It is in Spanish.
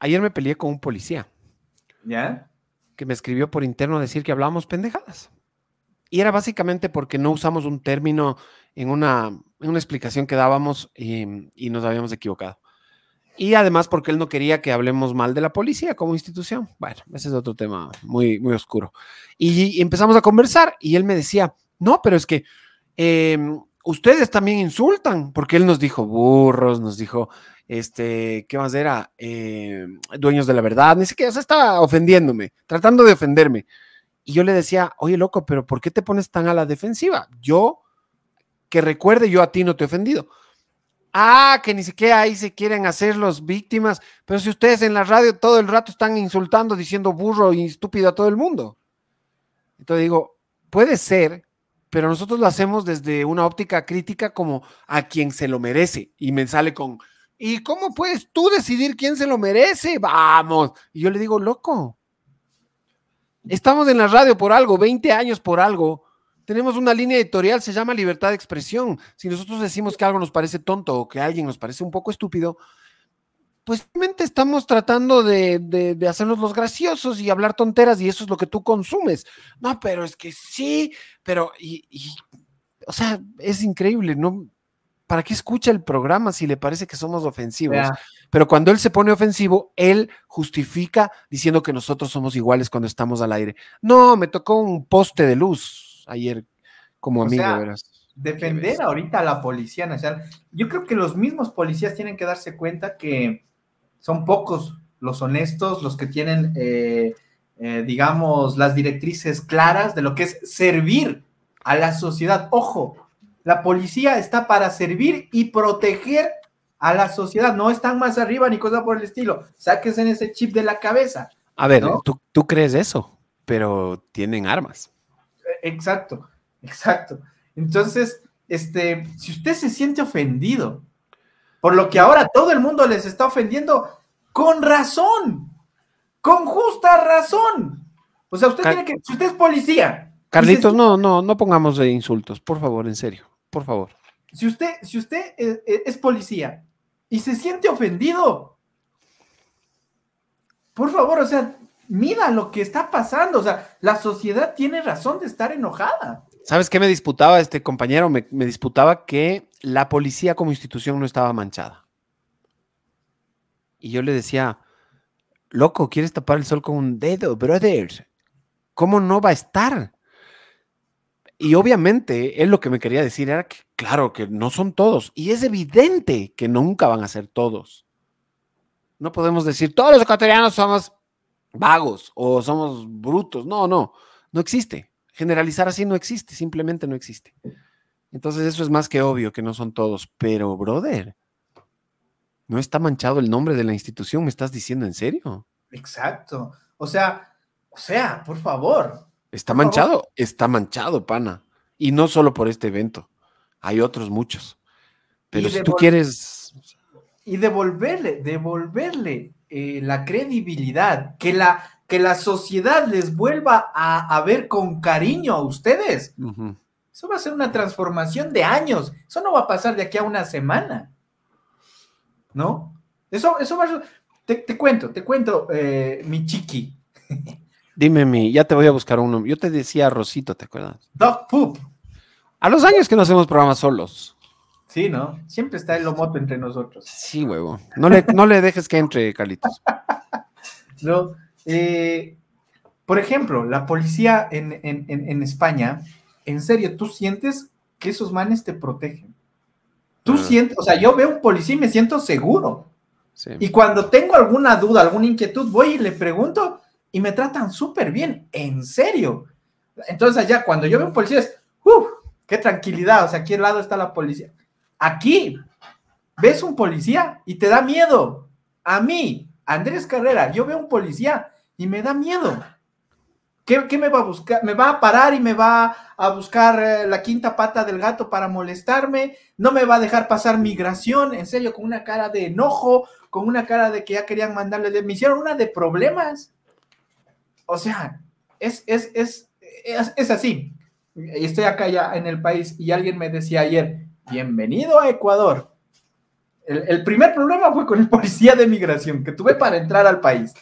Ayer me peleé con un policía. ¿Ya? Que me escribió por interno a decir que hablábamos pendejadas. Y era básicamente porque no usamos un término en una, explicación que dábamos em, y, nos habíamos equivocado. Y además porque él no quería que hablemos mal de la policía como institución. Bueno, ese es otro tema muy, muy oscuro. Y, empezamos a conversar y él me decía, no, pero es que em, ustedes también insultan, porque él nos dijo burros, nos dijo este, ¿qué más era? Eh, dueños de la verdad, ni siquiera, o sea, estaba ofendiéndome, tratando de ofenderme. Y yo le decía, oye, loco, pero ¿por qué te pones tan a la defensiva? Yo, que recuerde, yo a ti no te he ofendido. Ah, que ni siquiera ahí se quieren hacer los víctimas, pero si ustedes en la radio todo el rato están insultando, diciendo burro y estúpido a todo el mundo. Entonces digo, puede ser, pero nosotros lo hacemos desde una óptica crítica como a quien se lo merece. Y me sale con, ¿Y cómo puedes tú decidir quién se lo merece? Vamos. Y yo le digo, loco, estamos en la radio por algo, 20 años por algo. Tenemos una línea editorial, se llama libertad de expresión. Si nosotros decimos que algo nos parece tonto o que alguien nos parece un poco estúpido, pues realmente estamos tratando de, hacernos los graciosos y hablar tonteras y eso es lo que tú consumes. No, pero es que sí, pero, y o sea, es increíble, ¿no? ¿para qué escucha el programa si le parece que somos ofensivos? Pero cuando él se pone ofensivo, él justifica diciendo que nosotros somos iguales cuando estamos al aire. No, me tocó un poste de luz ayer como amigo, Defender ahorita a la Policía Nacional. Yo creo que los mismos policías tienen que darse cuenta que son pocos los honestos, los que tienen, eh, eh, digamos, las directrices claras de lo que es servir a la sociedad. Ojo, la policía está para servir y proteger a la sociedad, no están más arriba ni cosa por el estilo. Sáquense en ese chip de la cabeza. A ver, ¿tú, crees eso, pero tienen armas. Eh, exacto, exacto. Entonces, este, si usted se siente ofendido por lo que ahora todo el mundo les está ofendiendo, con razón, con justa razón. O sea, usted tiene que, si usted es policía. Carlitos, no, no, no pongamos insultos, por favor, en serio por favor. Si usted, si usted es, policía y se siente ofendido, por favor, o sea, mira lo que está pasando. O sea, la sociedad tiene razón de estar enojada. ¿Sabes qué me disputaba este compañero? Me, me, disputaba que la policía como institución no estaba manchada. Y yo le decía, loco, ¿quieres tapar el sol con un dedo, brother? ¿Cómo no va a estar? Y obviamente, él lo que me quería decir era que, claro, que no son todos. Y es evidente que nunca van a ser todos. No podemos decir, todos los ecuatorianos somos vagos o somos brutos. No, no, no existe. Generalizar así no existe, simplemente no existe. Entonces eso es más que obvio que no son todos. Pero, brother, ¿no está manchado el nombre de la institución? ¿Me estás diciendo en serio? Exacto. O sea, o sea, por favor, Está manchado, está manchado, pana. Y no solo por este evento, hay otros muchos. Pero si tú quieres... Y devolverle, devolverle eh, la credibilidad, que la, que la sociedad les vuelva a, ver con cariño a ustedes. Eso va a ser una transformación de años. Eso no va a pasar de aquí a una semana. ¿No? Eso, eso va a... Te, te cuento, te cuento, eh, mi chiqui. Dime mi, ya te voy a buscar uno. Yo te decía Rosito, ¿te acuerdas? Dog Poop. A los años que no hacemos programas solos. Sí, ¿no? Siempre está el Lomoto entre nosotros. Sí, huevo. No le, no le dejes que entre, Carlitos. no, eh, por ejemplo, la policía en, España, en serio, tú sientes que esos manes te protegen. Tú ah. sientes, o sea, yo veo un policía y me siento seguro. Y cuando tengo alguna duda, alguna inquietud, voy y le pregunto y me tratan súper bien, en serio. Entonces allá cuando yo veo un policía es, qué tranquilidad, o sea, aquí al lado está la policía. Aquí ves un policía y te da miedo. A mí, Andrés Carrera, yo veo un policía y me da miedo. ¿Qué, me va a buscar? ¿Me va a parar y me va a buscar eh, la quinta pata del gato para molestarme? ¿No me va a dejar pasar migración? En serio, con una cara de enojo, con una cara de que ya querían mandarle. Me hicieron una de problemas o sea, es, es, es, es, así. Estoy acá ya en el país y alguien me decía ayer, bienvenido a Ecuador. El, el primer problema fue con el policía de migración que tuve para entrar al país.